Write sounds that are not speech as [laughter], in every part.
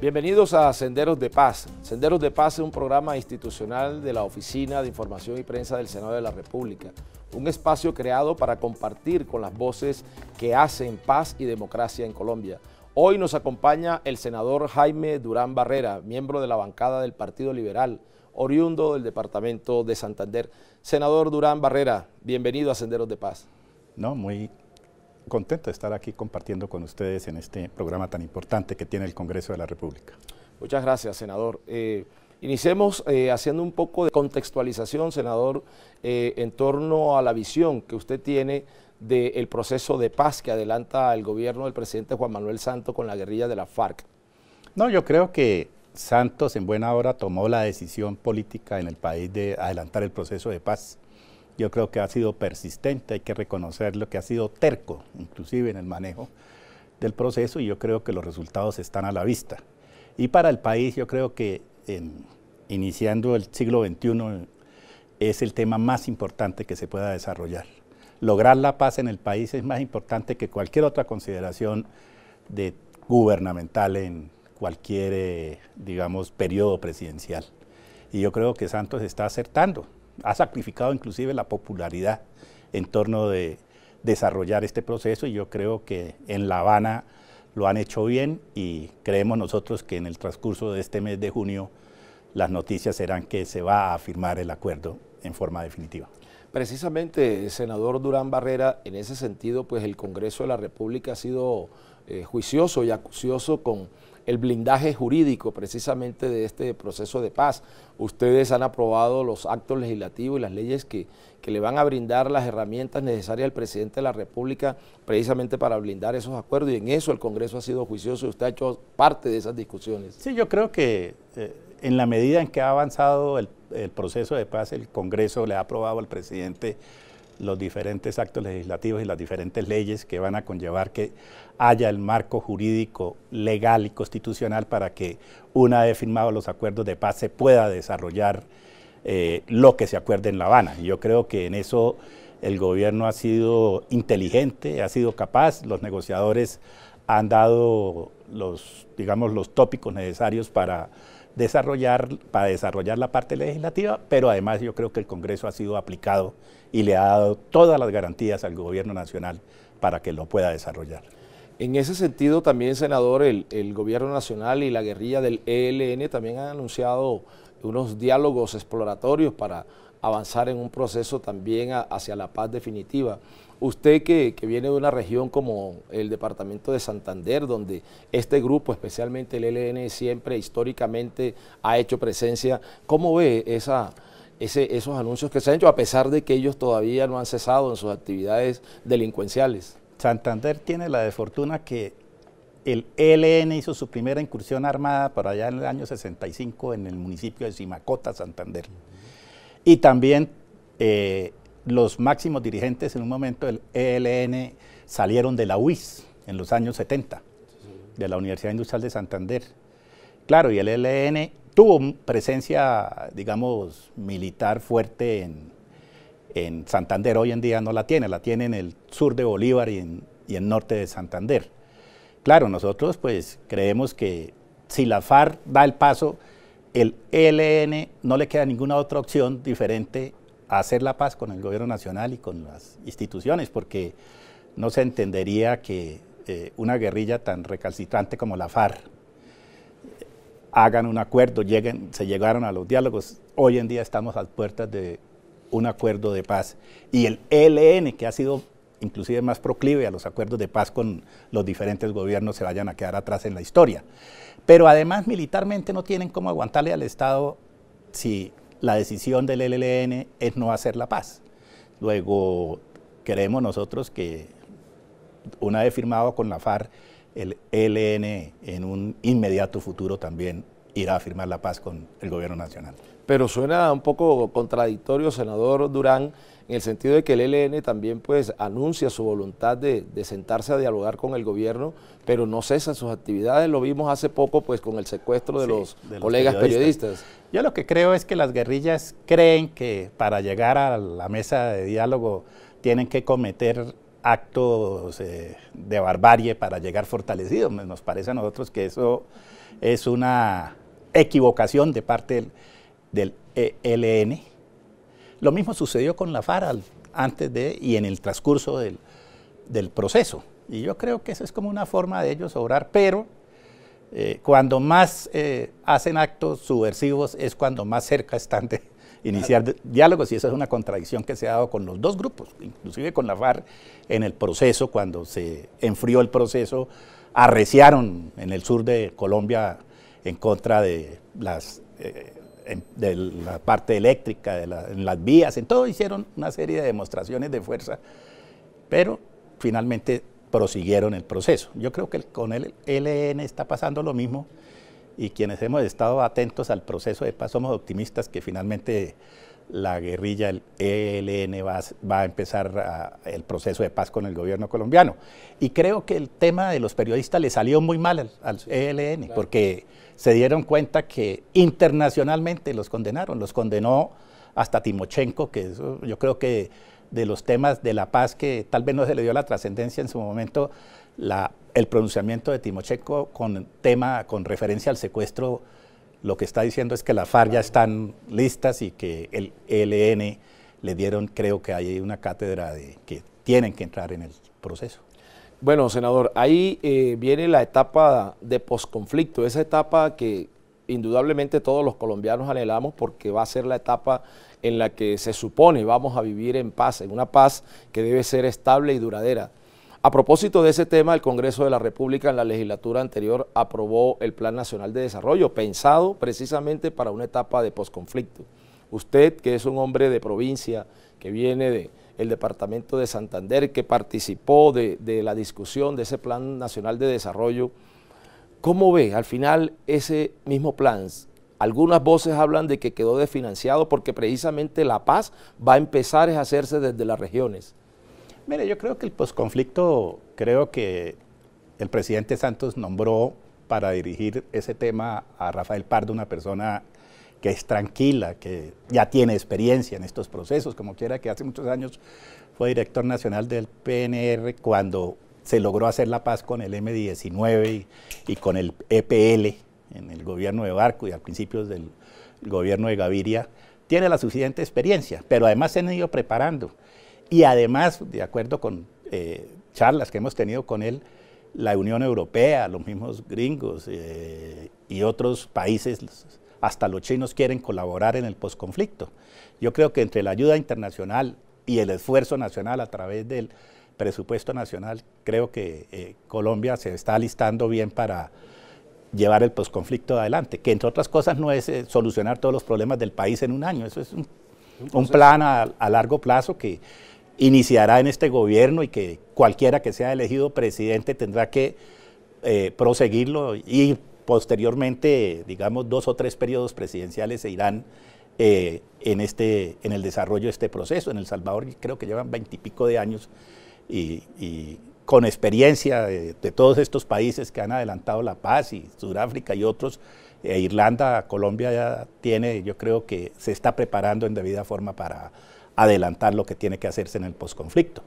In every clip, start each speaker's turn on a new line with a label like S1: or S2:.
S1: Bienvenidos a Senderos de Paz. Senderos de Paz es un programa institucional de la Oficina de Información y Prensa del Senado de la República, un espacio creado para compartir con las voces que hacen paz y democracia en Colombia. Hoy nos acompaña el senador Jaime Durán Barrera, miembro de la bancada del Partido Liberal, oriundo del departamento de Santander. Senador Durán Barrera, bienvenido a Senderos de Paz.
S2: No, muy contento de estar aquí compartiendo con ustedes en este programa tan importante que tiene el Congreso de la
S1: República. Muchas gracias, senador. Eh, iniciemos eh, haciendo un poco de contextualización, senador, eh, en torno a la visión que usted tiene del proceso de paz que adelanta el gobierno del presidente Juan Manuel Santos con la guerrilla de la FARC.
S2: No, yo creo que Santos en buena hora tomó la decisión política en el país de adelantar el proceso de paz yo creo que ha sido persistente, hay que reconocerlo, que ha sido terco, inclusive en el manejo del proceso, y yo creo que los resultados están a la vista. Y para el país, yo creo que en, iniciando el siglo XXI es el tema más importante que se pueda desarrollar. Lograr la paz en el país es más importante que cualquier otra consideración de gubernamental en cualquier, eh, digamos, periodo presidencial. Y yo creo que Santos está acertando ha sacrificado inclusive la popularidad en torno de desarrollar este proceso y yo creo que en La Habana lo han hecho bien y creemos nosotros que en el transcurso de este mes de junio las noticias serán que se va a firmar el
S1: acuerdo en forma definitiva. Precisamente, senador Durán Barrera, en ese sentido, pues el Congreso de la República ha sido eh, juicioso y acucioso con el blindaje jurídico precisamente de este proceso de paz. Ustedes han aprobado los actos legislativos y las leyes que, le van a brindar las herramientas necesarias al presidente de la República precisamente para blindar esos acuerdos y en eso el Congreso ha sido juicioso y usted ha hecho parte de esas discusiones. Sí, yo creo que eh, en la medida en que ha avanzado el, el proceso de
S2: paz, el Congreso le ha aprobado al presidente los diferentes actos legislativos y las diferentes leyes que van a conllevar que haya el marco jurídico legal y constitucional para que una vez firmados los acuerdos de paz se pueda desarrollar eh, lo que se acuerde en La Habana. Y yo creo que en eso el gobierno ha sido inteligente, ha sido capaz, los negociadores han dado los, digamos, los tópicos necesarios para desarrollar, para desarrollar la parte legislativa, pero además yo creo que el Congreso ha sido aplicado y le ha dado todas las garantías al gobierno nacional para que lo pueda desarrollar.
S1: En ese sentido, también, senador, el, gobierno nacional y la guerrilla del ELN también han anunciado unos diálogos exploratorios para avanzar en un proceso también hacia la paz definitiva. Usted que, viene de una región como el departamento de Santander, donde este grupo, especialmente el ELN, siempre históricamente ha hecho presencia, ¿cómo ve esa, esos anuncios que se han hecho, a pesar de que ellos todavía no han cesado en sus actividades delincuenciales? Santander tiene la desfortuna que el ELN hizo su primera incursión
S2: armada por allá en el año 65 en el municipio de Simacota, Santander. Y también eh, los máximos dirigentes en un momento del ELN salieron de la UIS en los años 70, de la Universidad Industrial de Santander. Claro, y el ELN tuvo presencia, digamos, militar fuerte en, en Santander hoy en día no la tiene, la tiene en el sur de Bolívar y en, y norte de Santander. Claro, nosotros pues creemos que si la FARC da el paso, el ELN no le queda ninguna otra opción diferente a hacer la paz con el gobierno nacional y con las instituciones, porque no se entendería que eh, una guerrilla tan recalcitrante como la FARC hagan un acuerdo, lleguen, se llegaron a los diálogos. Hoy en día estamos a puertas de un acuerdo de paz. Y el ELN, que ha sido inclusive más proclive a los acuerdos de paz con los diferentes gobiernos, se vayan a quedar atrás en la historia. Pero además militarmente no tienen cómo aguantarle al Estado si la decisión del ELN es no hacer la paz. Luego queremos nosotros que una vez firmado con la FARC, el ELN en un inmediato futuro también irá a firmar la paz con el gobierno nacional
S1: pero suena un poco contradictorio, senador Durán, en el sentido de que el ELN también pues anuncia su voluntad de, sentarse a dialogar con el gobierno, pero no cesan sus actividades, lo vimos hace poco pues con el secuestro de, los, colegas periodistas. Yo lo que creo es que las guerrillas
S2: creen que para llegar a la mesa de diálogo tienen que cometer actos eh, de barbarie para llegar fortalecidos. Nos parece a nosotros que eso es una equivocación de parte del del ELN. Lo mismo sucedió con la FARC antes de y en el transcurso del, proceso. Y yo creo que esa es como una forma de ellos obrar, pero eh, cuando más eh, hacen actos subversivos es cuando más cerca están de [laughs] iniciar diálogos y esa es una contradicción que se ha dado con los dos grupos, inclusive con la FARC en el proceso, cuando se enfrió el proceso, arreciaron en el sur de Colombia en contra de las... Eh, de la parte eléctrica, de en las vías, en todo hicieron una serie de demostraciones de fuerza, pero finalmente prosiguieron el proceso. Yo creo que con el LN está pasando lo mismo y quienes hemos estado atentos al proceso de paz somos optimistas que finalmente la guerrilla, el ELN, va, va a empezar el proceso de paz con el gobierno colombiano. Y creo que el tema de los periodistas le salió muy mal al, ELN, porque se dieron cuenta que internacionalmente los condenaron, los condenó hasta Timochenko, que uh, yo creo que de los temas de la paz que tal vez no se le dio la trascendencia en su momento, la, el pronunciamiento de Timochenko con tema, con referencia al secuestro, lo que está diciendo es que las FAR ya están listas y que el ELN le dieron, creo que hay una cátedra de que tienen que entrar en el proceso.
S1: Bueno, senador, ahí eh, viene la etapa de posconflicto, esa etapa que indudablemente todos los colombianos anhelamos porque va a ser la etapa en la que se supone vamos a vivir en paz, en una paz que debe ser estable y duradera. A propósito de ese tema, el Congreso de la República en la legislatura anterior aprobó el Plan Nacional de Desarrollo, pensado precisamente para una etapa de posconflicto. Usted, que es un hombre de provincia, que viene de, el Departamento de Santander, que participó de, la discusión de ese Plan Nacional de Desarrollo. ¿Cómo ve al final ese mismo plan? Algunas voces hablan de que quedó desfinanciado porque precisamente la paz va a empezar a hacerse desde las regiones.
S2: Mire, yo creo que el
S1: posconflicto,
S2: creo que el presidente Santos nombró para dirigir ese tema a Rafael Pardo, una persona que es tranquila, que ya tiene experiencia en estos procesos, como quiera que hace muchos años fue director nacional del PNR cuando se logró hacer la paz con el M19 y, con el EPL en el gobierno de Barco y al principio del gobierno de Gaviria, tiene la suficiente experiencia, pero además se han ido preparando. Y además, de acuerdo con eh, charlas que hemos tenido con él, la Unión Europea, los mismos gringos eh, y otros países hasta los chinos quieren colaborar en el posconflicto. Yo creo que entre la ayuda internacional y el esfuerzo nacional a través del presupuesto nacional, creo que eh, Colombia se está alistando bien para llevar el posconflicto adelante, que entre otras cosas no es eh, solucionar todos los problemas del país en un año, eso es un, plan a, largo plazo que iniciará en este gobierno y que cualquiera que sea elegido presidente tendrá que eh, proseguirlo y posteriormente, digamos, dos o tres periodos presidenciales se irán eh, en, este, en el desarrollo de este proceso. En El Salvador creo que llevan veintipico de años y, con experiencia de, todos estos países que han adelantado la paz y Sudáfrica y otros, e Irlanda, Colombia ya tiene, yo creo que se está preparando en debida forma para adelantar lo que tiene que hacerse en el posconflicto.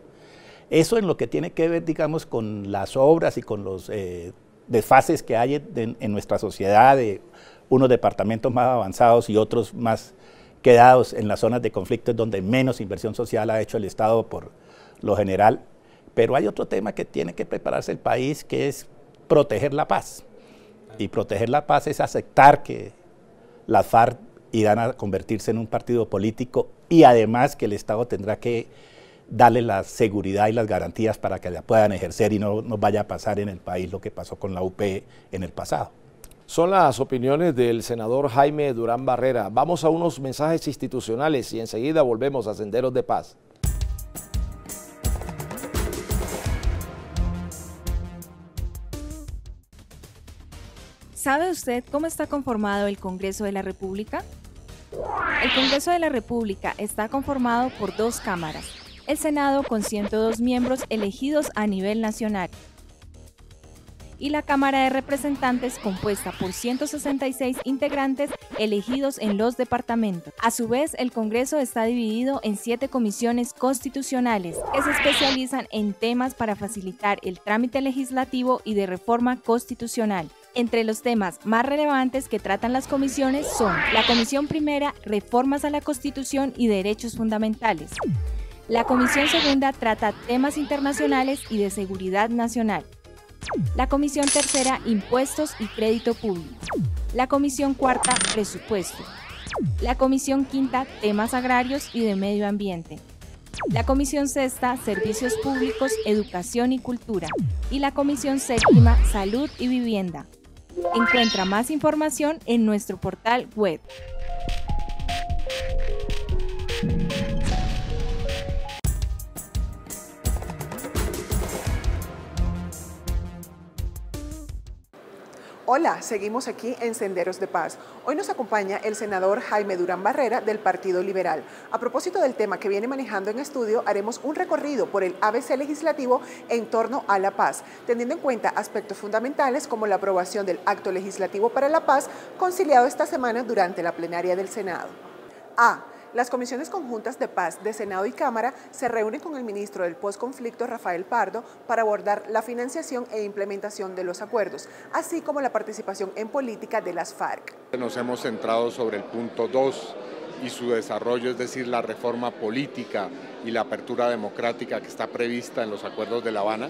S2: Eso en lo que tiene que ver, digamos, con las obras y con los eh, desfases que hay en, nuestra sociedad, de unos departamentos más avanzados y otros más quedados en las zonas de conflicto donde menos inversión social ha hecho el Estado por lo general. Pero hay otro tema que tiene que prepararse el país, que es proteger la paz. Y proteger la paz es aceptar que las FARC irán a convertirse en un partido político y además que el Estado tendrá que darle la seguridad y las garantías para que la puedan ejercer y no nos vaya a pasar en el país lo que pasó con la UP en el pasado.
S1: Son las opiniones del senador Jaime Durán Barrera. Vamos a unos mensajes institucionales y enseguida volvemos a Senderos de Paz.
S3: ¿Sabe usted cómo está conformado el Congreso de la República? El Congreso de la República está conformado por dos cámaras, el Senado con 102 miembros elegidos a nivel nacional y la Cámara de Representantes compuesta por 166 integrantes elegidos en los departamentos. A su vez, el Congreso está dividido en siete comisiones constitucionales que se especializan en temas para facilitar el trámite legislativo y de reforma constitucional. Entre los temas más relevantes que tratan las comisiones son la Comisión Primera, Reformas a la Constitución y Derechos Fundamentales. La Comisión Segunda trata temas internacionales y de seguridad nacional. La Comisión Tercera, Impuestos y Crédito Público. La Comisión Cuarta, Presupuesto. La Comisión Quinta, Temas Agrarios y de Medio Ambiente. La Comisión Sexta, Servicios Públicos, Educación y Cultura. Y la Comisión Séptima, Salud y Vivienda. Encuentra más información en nuestro portal web.
S4: Hola, seguimos aquí en Senderos de Paz. Hoy nos acompaña el senador Jaime Durán Barrera del Partido Liberal. A propósito del tema que viene manejando en estudio, haremos un recorrido por el ABC legislativo en torno a la paz, teniendo en cuenta aspectos fundamentales como la aprobación del Acto Legislativo para la Paz, conciliado esta semana durante la plenaria del Senado. A. Las comisiones conjuntas de paz de Senado y Cámara se reúnen con el ministro del postconflicto Rafael Pardo para abordar la financiación e implementación de los acuerdos, así como la participación en política de las FARC.
S5: Nos hemos centrado sobre el punto 2 y su desarrollo, es decir, la reforma política y la apertura democrática que está prevista en los acuerdos de La Habana.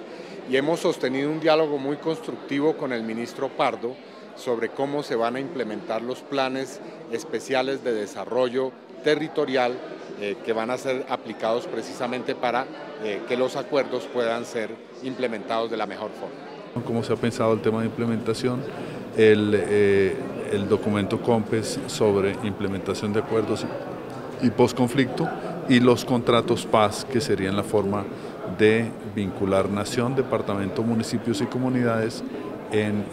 S5: Y hemos sostenido un diálogo muy constructivo con el ministro Pardo sobre cómo se van a implementar los planes especiales de desarrollo territorial eh, que van a ser aplicados precisamente para eh, que los acuerdos puedan ser implementados de la mejor forma.
S2: ¿Cómo se ha pensado el tema de implementación? El, eh, documento COMPES sobre implementación de acuerdos y posconflicto y los contratos paz que serían la forma de vincular nación, departamento, municipios y comunidades en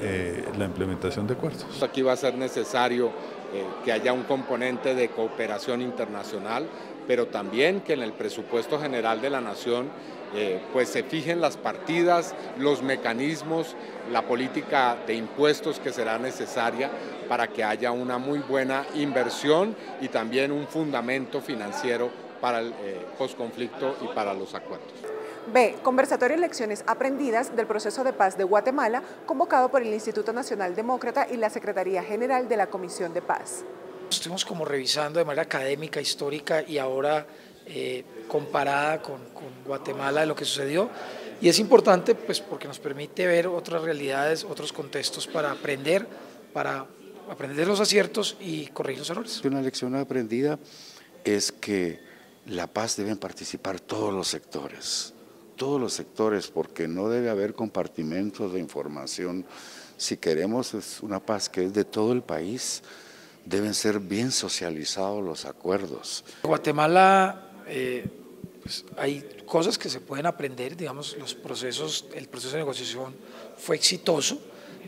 S2: la implementación de acuerdos.
S5: Aquí va a ser necesario eh, que haya un componente de cooperación internacional, pero también que en el presupuesto general de la nación eh, pues se fijen las partidas, los mecanismos, la política de impuestos que será necesaria para que haya una muy buena inversión y también un fundamento financiero para el postconflicto eh, posconflicto y para los acuerdos.
S4: B. Conversatorio y lecciones aprendidas del proceso de paz de Guatemala, convocado por el Instituto Nacional Demócrata y la Secretaría General de la Comisión de Paz.
S1: Estuvimos como revisando de manera académica, histórica y ahora eh, comparada con, Guatemala de lo que sucedió. Y es importante pues, porque nos permite ver otras realidades, otros contextos para aprender, para
S5: aprender los aciertos y corregir los errores. Una lección aprendida es que la paz deben participar todos los sectores todos los sectores, porque no debe haber compartimentos de información. Si queremos es una paz que es de todo el país, deben ser bien socializados los acuerdos.
S1: Guatemala, eh, pues, hay cosas que se pueden aprender, digamos, los procesos, el proceso de negociación fue exitoso,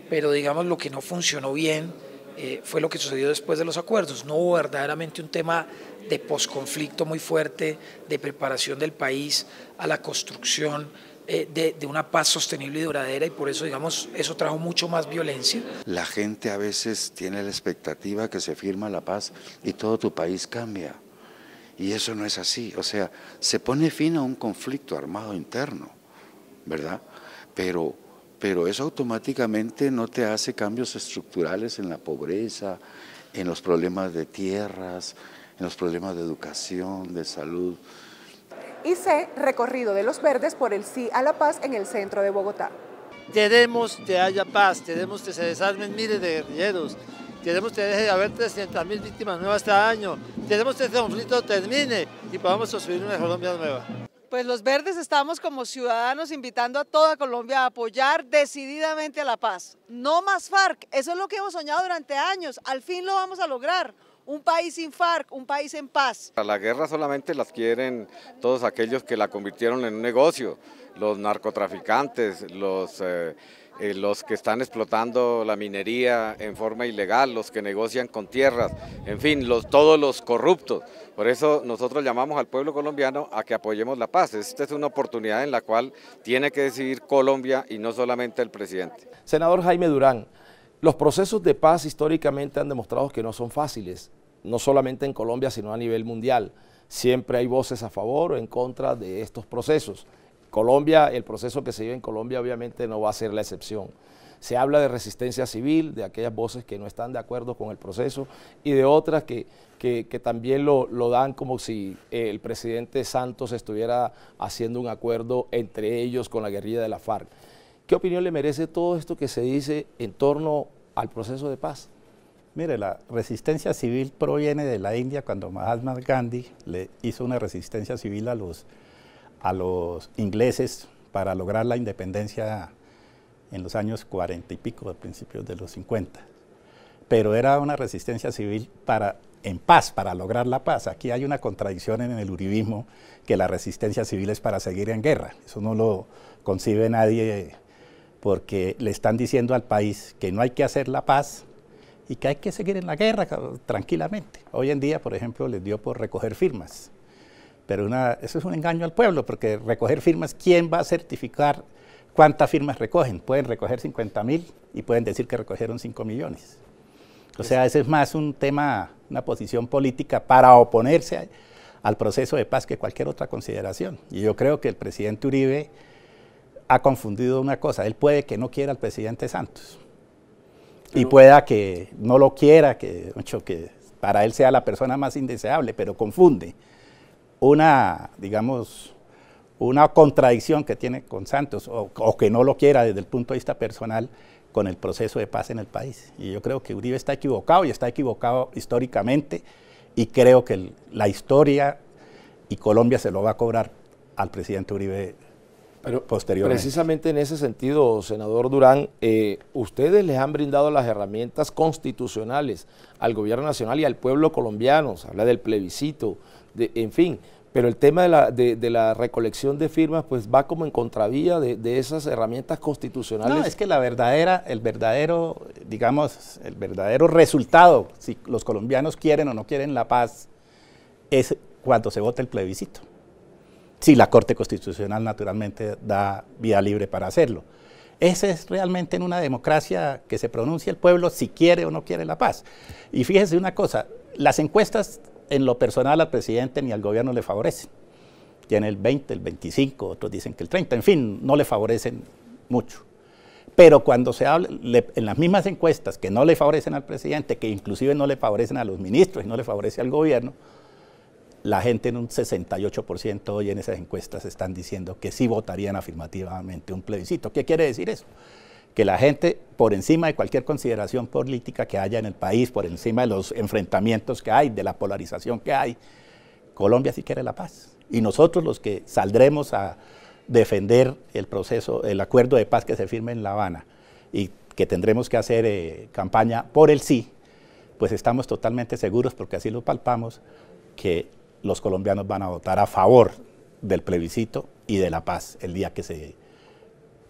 S1: pero digamos lo que no funcionó bien eh, fue lo que sucedió después de los acuerdos. No hubo verdaderamente un tema de posconflicto muy fuerte, de preparación del país a la construcción eh, de, una paz sostenible y duradera y por eso, digamos, eso trajo mucho más violencia.
S5: La gente a veces tiene la expectativa que se firma la paz y todo tu país cambia. Y eso no es así. O sea, se pone fin a un conflicto armado interno, ¿verdad? Pero pero eso automáticamente no te hace cambios estructurales en la pobreza, en los problemas de tierras, en los problemas de educación, de salud.
S4: Hice recorrido de los verdes por el sí a la paz en el centro de Bogotá.
S1: Queremos que haya paz, queremos que se desarmen miles de guerrilleros, queremos que deje de haber 300.000 víctimas nuevas este año, queremos que este conflicto termine y podamos construir una Colombia nueva.
S4: Pues los verdes estamos como ciudadanos invitando a toda Colombia a apoyar decididamente a la paz. No más FARC, eso es lo que hemos soñado durante años, al fin lo vamos a lograr. Un país sin FARC, un país en paz.
S5: La guerra solamente las quieren todos aquellos que la convirtieron en un negocio, los narcotraficantes, los... Eh, eh, los que están explotando la minería en forma ilegal, los que negocian con tierras, en fin, todos los corruptos. Por eso nosotros llamamos al pueblo colombiano a que apoyemos la paz. Esta es una oportunidad en la cual tiene que decidir Colombia y no solamente el presidente.
S1: Senador Jaime Durán, los procesos de paz históricamente han demostrado que no son fáciles, no solamente en Colombia, sino a nivel mundial. Siempre hay voces a favor o en contra de estos procesos. Colombia, el proceso que se vive en Colombia obviamente no va a ser la excepción. Se habla de resistencia civil, de aquellas voces que no están de acuerdo con el proceso y de otras que, también lo, lo, dan como si eh, el presidente Santos estuviera haciendo un acuerdo entre ellos con la guerrilla de la FARC. ¿Qué opinión le merece todo esto que se dice en torno al proceso de paz?
S2: Mire, la resistencia civil proviene de la India cuando Mahatma Gandhi le hizo una resistencia civil a los a los ingleses para lograr la independencia en los años 40 y pico, a principios de los 50. Pero era una resistencia civil para, en paz, para lograr la paz. Aquí hay una contradicción en el uribismo, que la resistencia civil es para seguir en guerra. Eso no lo concibe nadie porque le están diciendo al país que no hay que hacer la paz y que hay que seguir en la guerra tranquilamente. Hoy en día, por ejemplo, les dio por recoger firmas. Pero eso es un engaño al pueblo, porque recoger firmas, ¿quién va a certificar cuántas firmas recogen? Pueden recoger 50 mil y pueden decir que recogieron 5 millones. O pues sea, ese es más un tema, una posición política para oponerse al proceso de paz que cualquier otra consideración. Y yo creo que el presidente Uribe ha confundido una cosa. Él puede que no quiera al presidente Santos y pueda que no lo quiera, que para él sea la persona más indeseable, pero confunde una, digamos, una contradicción que tiene con Santos, o, que no lo quiera desde el punto de vista personal, con el proceso de paz en el país. Y yo creo que Uribe está equivocado y está equivocado históricamente, y creo que la historia y Colombia se lo va a cobrar al presidente Uribe posteriormente.
S1: Precisamente en ese sentido, senador Durán, eh, ustedes les han brindado las herramientas constitucionales al gobierno nacional y al pueblo colombiano, se habla del plebiscito, en fin. Pero el tema de la, de, la, recolección de firmas pues va como en contravía de, esas herramientas constitucionales. No, es que la verdadera, el verdadero, digamos, el verdadero
S2: resultado, si los colombianos quieren o no quieren la paz, es cuando se vota el plebiscito. Si la Corte Constitucional naturalmente da vía libre para hacerlo. Ese es realmente en una democracia que se pronuncia el pueblo si quiere o no quiere la paz. Y fíjese una cosa, las encuestas en lo personal al presidente ni al gobierno le favorecen. Tiene el 20, el 25, otros dicen que el 30, en fin, no le favorecen mucho. Pero cuando se habla, en las mismas encuestas que no le favorecen al presidente, que inclusive no le favorecen a los ministros y no le favorece al gobierno, la gente en un 68% hoy en esas encuestas están diciendo que sí votarían afirmativamente un plebiscito. ¿Qué quiere decir eso? que la gente, por encima de cualquier consideración política que haya en el país, por encima de los enfrentamientos que hay, de la polarización que hay, Colombia sí quiere la paz. Y nosotros los que saldremos a defender el proceso, el acuerdo de paz que se firme en La Habana y que tendremos que hacer eh, campaña por el sí, pues estamos totalmente seguros, porque así lo palpamos, que los colombianos van a votar a favor del plebiscito y de la paz el día que se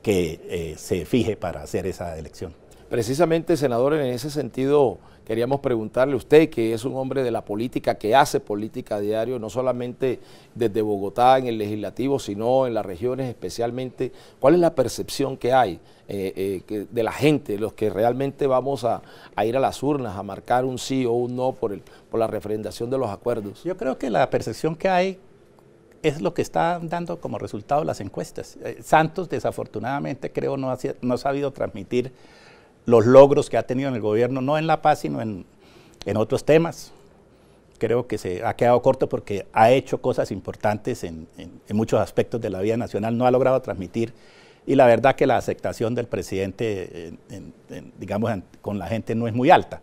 S2: que eh, se fije para hacer esa elección.
S1: Precisamente, senador, en ese sentido queríamos preguntarle a usted, que es un hombre de la política, que hace política a diario, no solamente desde Bogotá en el legislativo, sino en las regiones especialmente, ¿cuál es la percepción que hay eh, eh, de la gente, los que realmente vamos a, ir a las urnas a marcar un sí o un no por, el, por la referendación de los acuerdos? Yo creo que la percepción que
S2: hay es lo que están dando como resultado las encuestas. Eh, Santos, desafortunadamente, creo, no ha, no ha sabido transmitir los logros que ha tenido en el gobierno, no en la paz, sino en, otros temas. Creo que se ha quedado corto porque ha hecho cosas importantes en, muchos aspectos de la vida nacional, no ha logrado transmitir. Y la verdad que la aceptación del presidente, digamos, con la gente no es muy alta.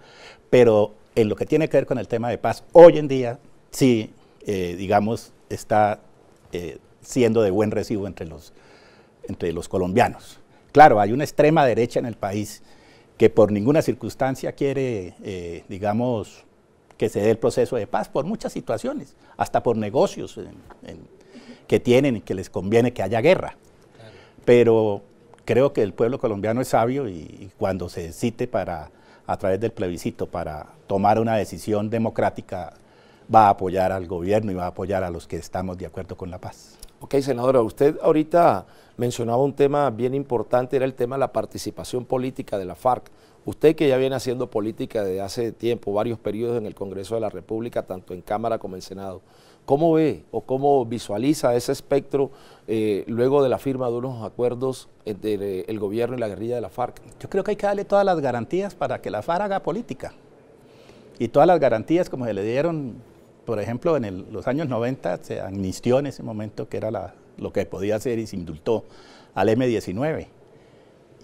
S2: Pero en lo que tiene que ver con el tema de paz, hoy en día sí, eh, digamos, está eh, siendo de buen recibo entre los, entre los colombianos. Claro, hay una extrema derecha en el país que por ninguna circunstancia quiere, eh, digamos, que se dé el proceso de paz por muchas situaciones, hasta por negocios que tienen y que les conviene que haya guerra. Pero creo que el pueblo colombiano es sabio y, y, cuando se cite para, a través del plebiscito para tomar una decisión democrática va a apoyar al gobierno y va a apoyar a
S1: los que estamos de acuerdo con la paz. Ok, senadora, usted ahorita mencionaba un tema bien importante, era el tema de la participación política de la FARC. Usted que ya viene haciendo política desde hace tiempo, varios periodos en el Congreso de la República, tanto en Cámara como en Senado, ¿cómo ve o cómo visualiza ese espectro eh, luego de la firma de unos acuerdos entre eh, el gobierno y la guerrilla de la FARC? Yo creo que hay que darle todas las garantías para que la FARC haga política.
S2: Y todas las garantías, como se le dieron por ejemplo, en los años 90 se amnistió en ese momento que era lo que podía hacer y se indultó al M19.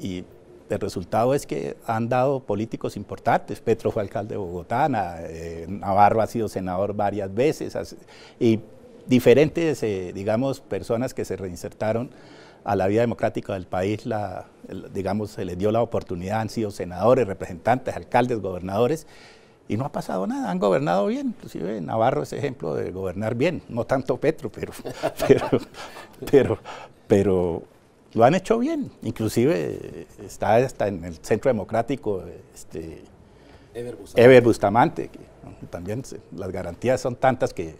S2: Y el resultado es que han dado políticos importantes. Petro fue alcalde de Bogotá, eh, Navarro ha sido senador varias veces y diferentes, eh, digamos, personas que se reinsertaron a la vida democrática del país, digamos, se les dio la oportunidad, han sido senadores, representantes, alcaldes, gobernadores y no ha pasado nada, han gobernado bien, inclusive Navarro es ejemplo de gobernar bien, no tanto Petro, pero, [laughs] pero, pero, lo han hecho bien, inclusive eh, está hasta en el Centro Democrático este, Ever Bustamante, que, también las garantías son tantas que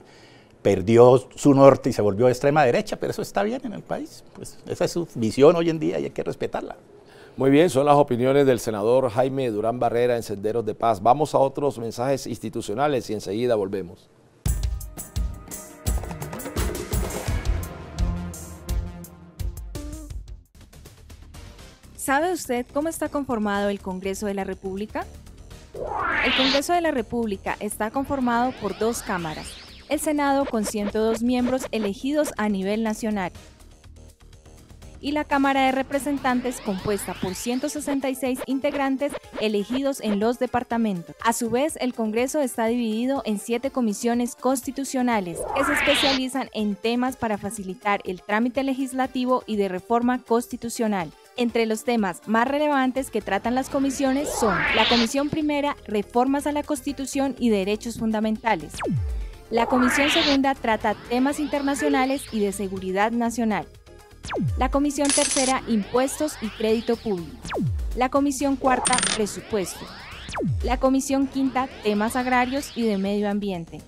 S2: perdió su norte y se volvió extrema derecha, pero eso está bien en el país,
S1: pues esa es su visión hoy en día y hay que respetarla. Muy bien, son las opiniones del senador Jaime Durán Barrera en Senderos de Paz. Vamos a otros mensajes institucionales y enseguida volvemos.
S3: ¿Sabe usted cómo está conformado el Congreso de la República? El Congreso de la República está conformado por dos cámaras, el Senado con 102 miembros elegidos a nivel nacional y la Cámara de Representantes compuesta por 166 integrantes elegidos en los departamentos. A su vez, el Congreso está dividido en siete comisiones constitucionales que se especializan en temas para facilitar el trámite legislativo y de reforma constitucional. Entre los temas más relevantes que tratan las comisiones son la Comisión Primera, Reformas a la Constitución y Derechos Fundamentales. La Comisión Segunda trata temas internacionales y de seguridad nacional. La Comisión Tercera, Impuestos y Crédito Público. La Comisión Cuarta, Presupuesto. La Comisión Quinta, Temas Agrarios y de Medio Ambiente.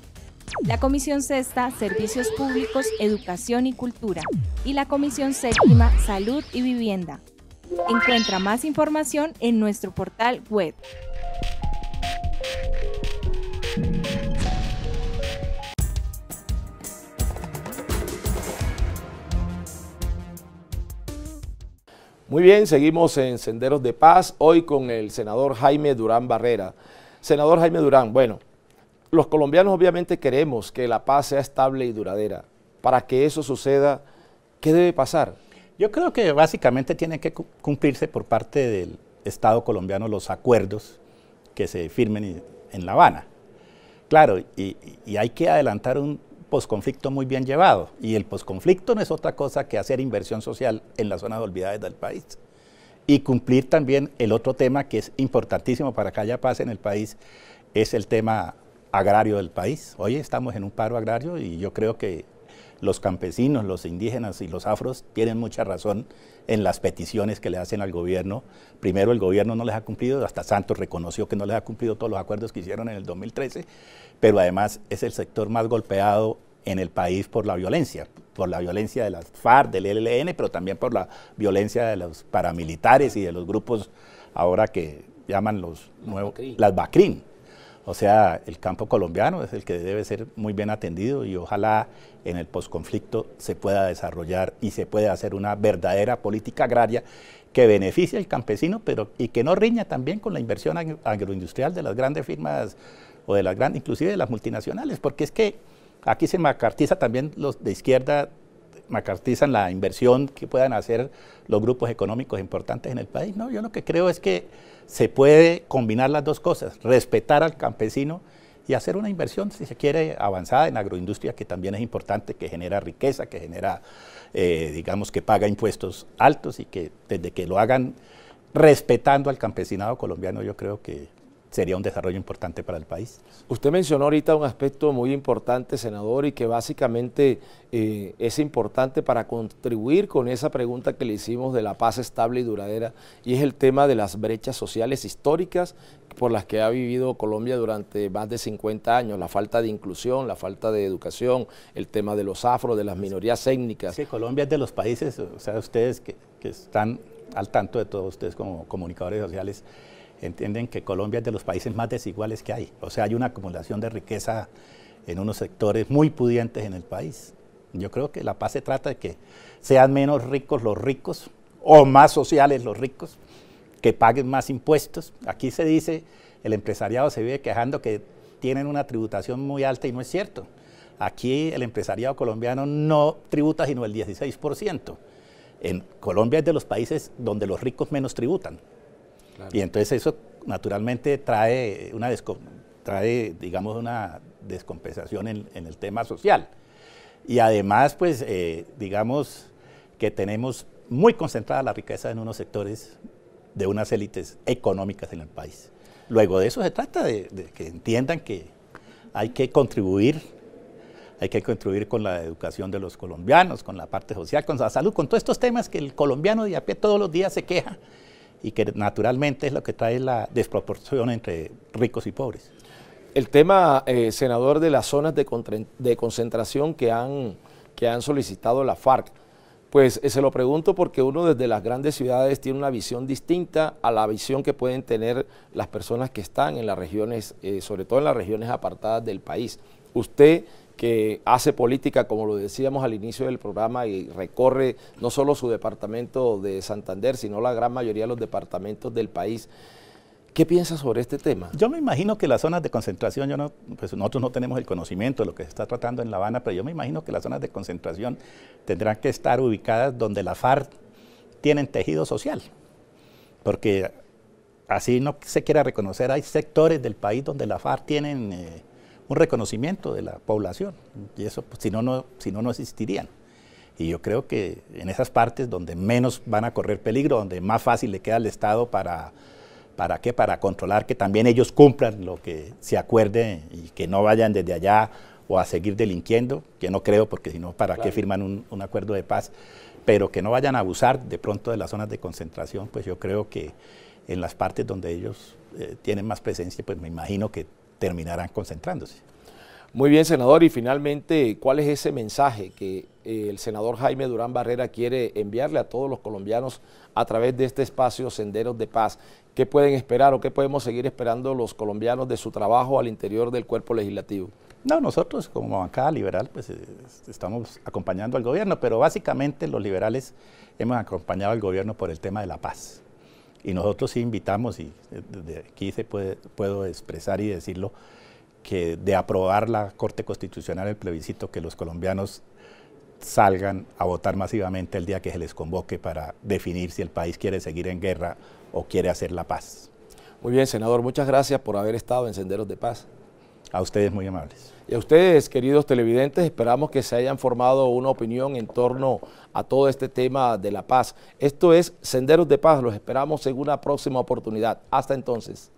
S3: La Comisión Sexta, Servicios Públicos, Educación y Cultura. Y la Comisión Séptima, Salud y Vivienda. Encuentra más información en nuestro portal web
S1: Muy bien, seguimos en Senderos de Paz, hoy con el senador Jaime Durán Barrera. Senador Jaime Durán, bueno, los colombianos obviamente queremos que la paz sea estable y duradera. Para que eso suceda, ¿qué debe pasar? Yo creo que básicamente tiene
S2: que cumplirse por parte del Estado colombiano los acuerdos que se firmen en La Habana. Claro, y, y hay que adelantar un posconflicto muy bien llevado. Y el posconflicto no es otra cosa que hacer inversión social en las zonas olvidadas del país. Y cumplir también el otro tema que es importantísimo para que haya paz en el país, es el tema agrario del país. Hoy estamos en un paro agrario y yo creo que los campesinos, los indígenas y los afros tienen mucha razón en las peticiones que le hacen al gobierno. Primero, el gobierno no les ha cumplido, hasta Santos reconoció que no les ha cumplido todos los acuerdos que hicieron en el 2013, pero además es el sector más golpeado en el país por la violencia, por la violencia de las FARC, del LLN, pero también por la violencia de los paramilitares y de los grupos ahora que llaman los nuevos, las BACRIN o sea, el campo colombiano es el que debe ser muy bien atendido y ojalá en el posconflicto se pueda desarrollar y se pueda hacer una verdadera política agraria que beneficie al campesino pero, y que no riña también con la inversión agroindustrial de las grandes firmas o de las grandes, inclusive de las multinacionales, porque es que aquí se macartiza también los de izquierda macartizan la inversión que puedan hacer los grupos económicos importantes en el país. No, yo lo que creo es que se puede combinar las dos cosas, respetar al campesino y hacer una inversión, si se quiere, avanzada en agroindustria, que también es importante, que genera riqueza, que genera, eh, digamos, que paga impuestos altos y que desde que lo hagan respetando al campesinado colombiano, yo creo que sería un desarrollo
S1: importante para el país. Usted mencionó ahorita un aspecto muy importante, senador, y que básicamente eh, es importante para contribuir con esa pregunta que le hicimos de la paz estable y duradera, y es el tema de las brechas sociales históricas por las que ha vivido Colombia durante más de 50 años, la falta de inclusión, la falta de educación, el tema de los afro, de las minorías étnicas. Sí, Colombia es de los países, o sea, ustedes que, están
S2: al tanto de todos ustedes como comunicadores sociales, entienden que Colombia es de los países más desiguales que hay. O sea, hay una acumulación de riqueza en unos sectores muy pudientes en el país. Yo creo que la paz se trata de que sean menos ricos los ricos o más sociales los ricos, que paguen más impuestos. Aquí se dice, el empresariado se vive quejando que tienen una tributación muy alta y no es cierto. Aquí el empresariado colombiano no tributa sino el 16%. En Colombia es de los países donde los ricos menos tributan. Y entonces eso naturalmente trae, una trae digamos, una descompensación en, el tema social. Y además, pues, eh, digamos que tenemos muy concentrada la riqueza en unos sectores de unas élites económicas en el país. Luego de eso se trata de, de que entiendan que hay que contribuir, hay que contribuir con la educación de los colombianos, con la parte social, con la salud, con todos estos temas que el colombiano de a pie todos los días se queja y que naturalmente es lo que trae la desproporción entre ricos y
S1: pobres. El tema, eh, senador, de las zonas de, concentración que han, que han solicitado la FARC, pues eh, se lo pregunto porque uno desde las grandes ciudades tiene una visión distinta a la visión que pueden tener las personas que están en las regiones, eh, sobre todo en las regiones apartadas del país. Usted que hace política, como lo decíamos al inicio del programa, y recorre no solo su departamento de Santander, sino la gran mayoría de los departamentos del país. ¿Qué piensa sobre este tema? Yo me imagino
S2: que las zonas de concentración, yo pues nosotros no tenemos el conocimiento de lo que se está tratando en La Habana, pero yo me imagino que las zonas de concentración tendrán que estar ubicadas donde la FARC tienen tejido social, porque así no se quiera reconocer, hay sectores del país donde la FARC tienen... Eh, un reconocimiento de la población. Y eso, pues, si, no, no, si no, no existirían. Y yo creo que en esas partes donde menos van a correr peligro, donde más fácil le queda al Estado para, ¿para qué? Para controlar que también ellos cumplan lo que se acuerde y que no vayan desde allá o a seguir delinquiendo, que no creo, porque si no, ¿para qué firman un, acuerdo de paz? Pero que no vayan a abusar de pronto de las zonas de concentración, pues yo creo que en las partes donde ellos eh, tienen más presencia, pues me imagino
S1: que terminarán concentrándose. Muy bien, senador. Y finalmente, ¿cuál es ese mensaje que eh, el senador Jaime Durán Barrera quiere enviarle a todos los colombianos a través de este espacio Senderos de Paz? ¿Qué pueden esperar o qué podemos seguir esperando los colombianos de su trabajo al interior del cuerpo legislativo? No,
S2: nosotros como bancada liberal pues eh, estamos acompañando al gobierno, pero básicamente los liberales hemos acompañado al gobierno por el tema de la paz. Y nosotros sí invitamos, y desde aquí puedo expresar y decirlo, que de aprobar la Corte Constitucional el plebiscito, que los colombianos salgan a votar masivamente el día que se les convoque para definir si el país quiere seguir en guerra o quiere hacer la paz.
S1: Muy bien, senador, muchas gracias por haber estado en Senderos de Paz.
S2: A ustedes muy amables.
S1: Y a ustedes, queridos televidentes, esperamos que se hayan formado una opinión en torno a todo este tema de la paz. Esto es Senderos de Paz, los esperamos en una próxima oportunidad. Hasta entonces.